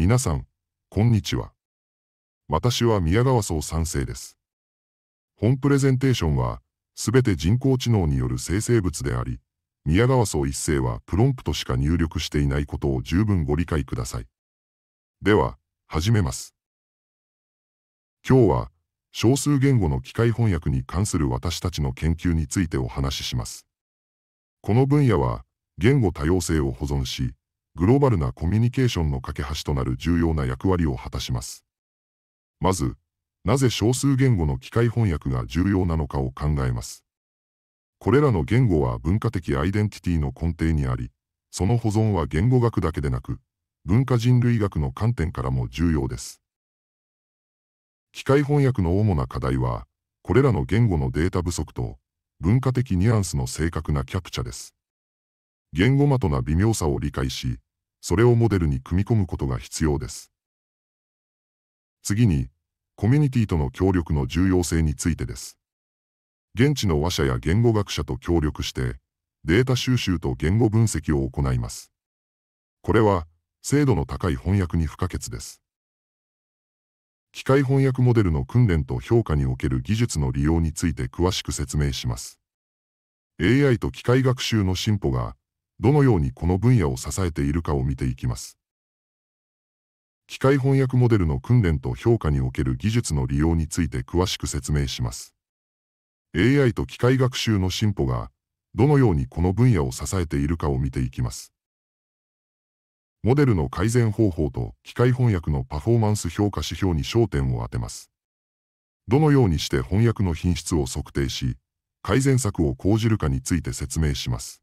皆さん、こんにちは。私は宮川荘賛成です。本プレゼンテーションは、すべて人工知能による生成物であり、宮川荘一世はプロンプトしか入力していないことを十分ご理解ください。では、始めます。今日は、少数言語の機械翻訳に関する私たちの研究についてお話しします。この分野は、言語多様性を保存し、グローバルなコミュニケーションの架け橋となる重要な役割を果たします。まず、なぜ少数言語の機械翻訳が重要なのかを考えます。これらの言語は文化的アイデンティティの根底にあり、その保存は言語学だけでなく、文化人類学の観点からも重要です。機械翻訳の主な課題は、これらの言語のデータ不足と、文化的ニュアンスの正確なキャプチャです。言語的な微妙さを理解し、それをモデルに組み込むことが必要です。次に、コミュニティとの協力の重要性についてです。現地の話者や言語学者と協力して、データ収集と言語分析を行います。これは、精度の高い翻訳に不可欠です。機械翻訳モデルの訓練と評価における技術の利用について詳しく説明します。AI と機械学習の進歩がどのようにこの分野を支えているかを見ていきます。機械翻訳モデルの訓練と評価における技術の利用について詳しく説明します。AI と機械学習の進歩が、どのようにこの分野を支えているかを見ていきます。モデルの改善方法と機械翻訳のパフォーマンス評価指標に焦点を当てます。どのようにして翻訳の品質を測定し、改善策を講じるかについて説明します。